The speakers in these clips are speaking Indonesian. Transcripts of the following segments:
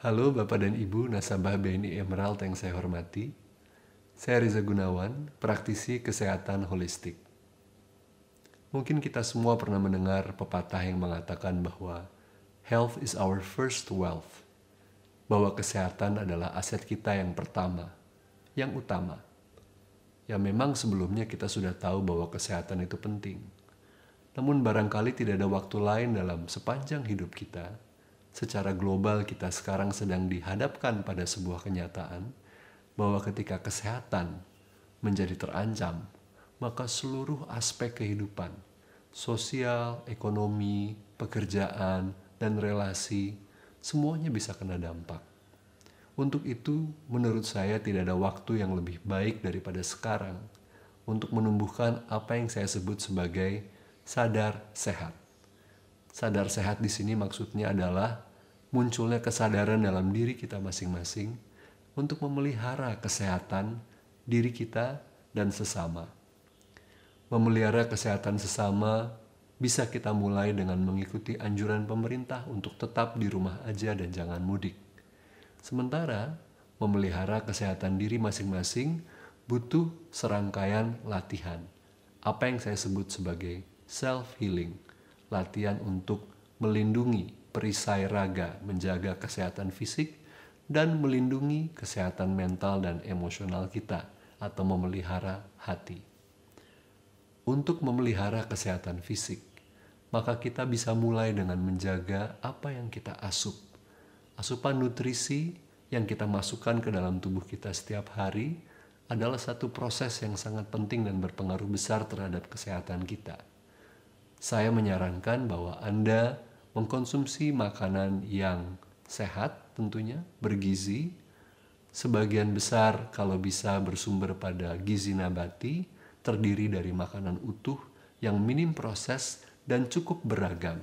Halo Bapak dan Ibu nasabah BNI Emerald yang saya hormati. Saya Riza Gunawan, praktisi kesehatan holistik. Mungkin kita semua pernah mendengar pepatah yang mengatakan bahwa health is our first wealth. Bahwa kesehatan adalah aset kita yang pertama, yang utama. Ya memang sebelumnya kita sudah tahu bahwa kesehatan itu penting. Namun barangkali tidak ada waktu lain dalam sepanjang hidup kita secara global kita sekarang sedang dihadapkan pada sebuah kenyataan bahwa ketika kesehatan menjadi terancam, maka seluruh aspek kehidupan, sosial, ekonomi, pekerjaan, dan relasi, semuanya bisa kena dampak. Untuk itu, menurut saya tidak ada waktu yang lebih baik daripada sekarang untuk menumbuhkan apa yang saya sebut sebagai sadar sehat. Sadar sehat di sini maksudnya adalah munculnya kesadaran dalam diri kita masing-masing untuk memelihara kesehatan diri kita dan sesama. Memelihara kesehatan sesama bisa kita mulai dengan mengikuti anjuran pemerintah untuk tetap di rumah aja dan jangan mudik. Sementara memelihara kesehatan diri masing-masing butuh serangkaian latihan. Apa yang saya sebut sebagai self healing latihan untuk melindungi perisai raga, menjaga kesehatan fisik, dan melindungi kesehatan mental dan emosional kita, atau memelihara hati. Untuk memelihara kesehatan fisik, maka kita bisa mulai dengan menjaga apa yang kita asup. Asupan nutrisi yang kita masukkan ke dalam tubuh kita setiap hari adalah satu proses yang sangat penting dan berpengaruh besar terhadap kesehatan kita saya menyarankan bahwa Anda mengkonsumsi makanan yang sehat tentunya, bergizi, sebagian besar kalau bisa bersumber pada gizi nabati, terdiri dari makanan utuh yang minim proses dan cukup beragam.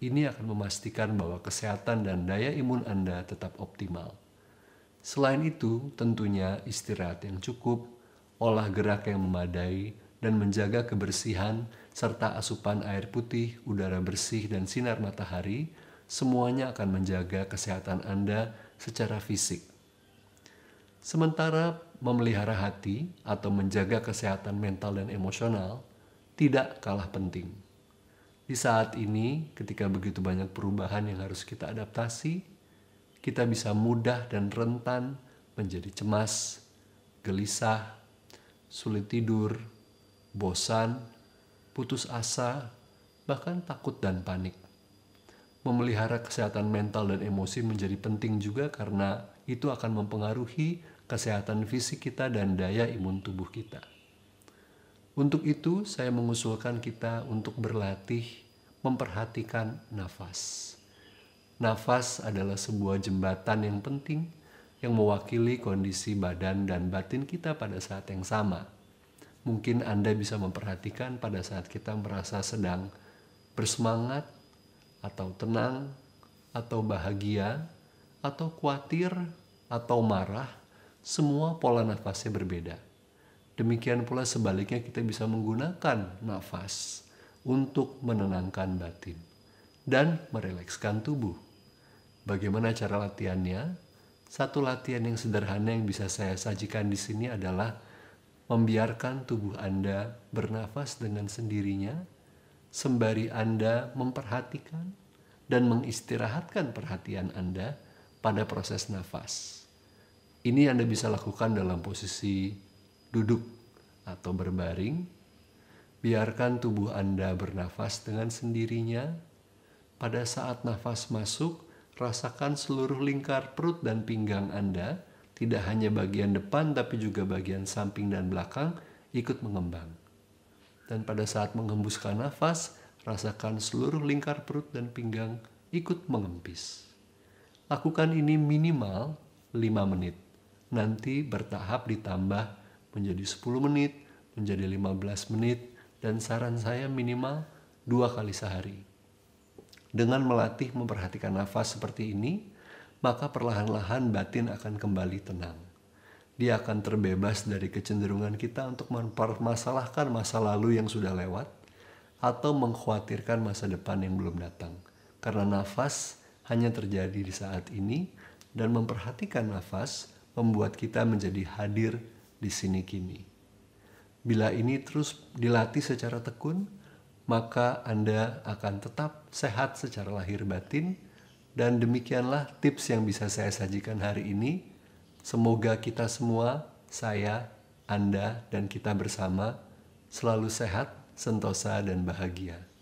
Ini akan memastikan bahwa kesehatan dan daya imun Anda tetap optimal. Selain itu, tentunya istirahat yang cukup, olah gerak yang memadai, dan menjaga kebersihan serta asupan air putih, udara bersih, dan sinar matahari, semuanya akan menjaga kesehatan Anda secara fisik. Sementara memelihara hati atau menjaga kesehatan mental dan emosional tidak kalah penting. Di saat ini, ketika begitu banyak perubahan yang harus kita adaptasi, kita bisa mudah dan rentan menjadi cemas, gelisah, sulit tidur, bosan, putus asa, bahkan takut dan panik. Memelihara kesehatan mental dan emosi menjadi penting juga karena itu akan mempengaruhi kesehatan fisik kita dan daya imun tubuh kita. Untuk itu, saya mengusulkan kita untuk berlatih memperhatikan nafas. Nafas adalah sebuah jembatan yang penting yang mewakili kondisi badan dan batin kita pada saat yang sama mungkin Anda bisa memperhatikan pada saat kita merasa sedang bersemangat atau tenang atau bahagia atau khawatir atau marah, semua pola nafasnya berbeda. Demikian pula sebaliknya kita bisa menggunakan nafas untuk menenangkan batin dan merelekskan tubuh. Bagaimana cara latihannya? Satu latihan yang sederhana yang bisa saya sajikan di sini adalah membiarkan tubuh Anda bernafas dengan sendirinya, sembari Anda memperhatikan dan mengistirahatkan perhatian Anda pada proses nafas. Ini Anda bisa lakukan dalam posisi duduk atau berbaring. Biarkan tubuh Anda bernafas dengan sendirinya. Pada saat nafas masuk, rasakan seluruh lingkar perut dan pinggang Anda tidak hanya bagian depan tapi juga bagian samping dan belakang ikut mengembang. Dan pada saat mengembuskan nafas, rasakan seluruh lingkar perut dan pinggang ikut mengempis. Lakukan ini minimal 5 menit. Nanti bertahap ditambah menjadi 10 menit, menjadi 15 menit, dan saran saya minimal dua kali sehari. Dengan melatih memperhatikan nafas seperti ini, maka perlahan-lahan batin akan kembali tenang. Dia akan terbebas dari kecenderungan kita untuk mempermasalahkan masa lalu yang sudah lewat atau mengkhawatirkan masa depan yang belum datang. Karena nafas hanya terjadi di saat ini dan memperhatikan nafas membuat kita menjadi hadir di sini kini. Bila ini terus dilatih secara tekun, maka Anda akan tetap sehat secara lahir batin dan demikianlah tips yang bisa saya sajikan hari ini. Semoga kita semua, saya, Anda, dan kita bersama selalu sehat, sentosa, dan bahagia.